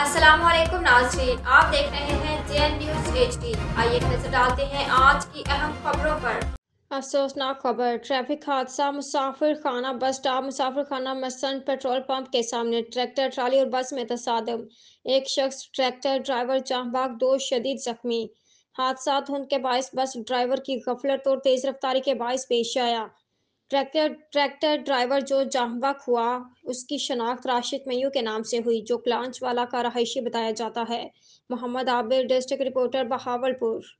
अस्सलाम वालेकुम नाजरीन आप देख रहे हैं जे न्यूज एच आइए नजर डालते हैं आज की अहम खबरों पर अफसोसनाक खबर ट्रैफिक हादसा मुसाफिर खाना बस स्टॉप मुसाफिर खाना मसंद पेट्रोल पंप के सामने ट्रैक्टर ट्राली और बस में तसादम एक शख्स ट्रैक्टर ड्राइवर चाहबाग दो शदीद जख्मी हादसा धुंध के बायस बस ड्राइवर की गफलत और तेज रफ्तारी के बायस पेश आया ट्रैक्टर ट्रैक्टर ड्राइवर जो जहवक हुआ उसकी शनाख्त राशिद मयू के नाम से हुई जो क्लांच वाला का रहायशी बताया जाता है मोहम्मद आबिर डिस्ट्रिक्ट रिपोर्टर बहावलपुर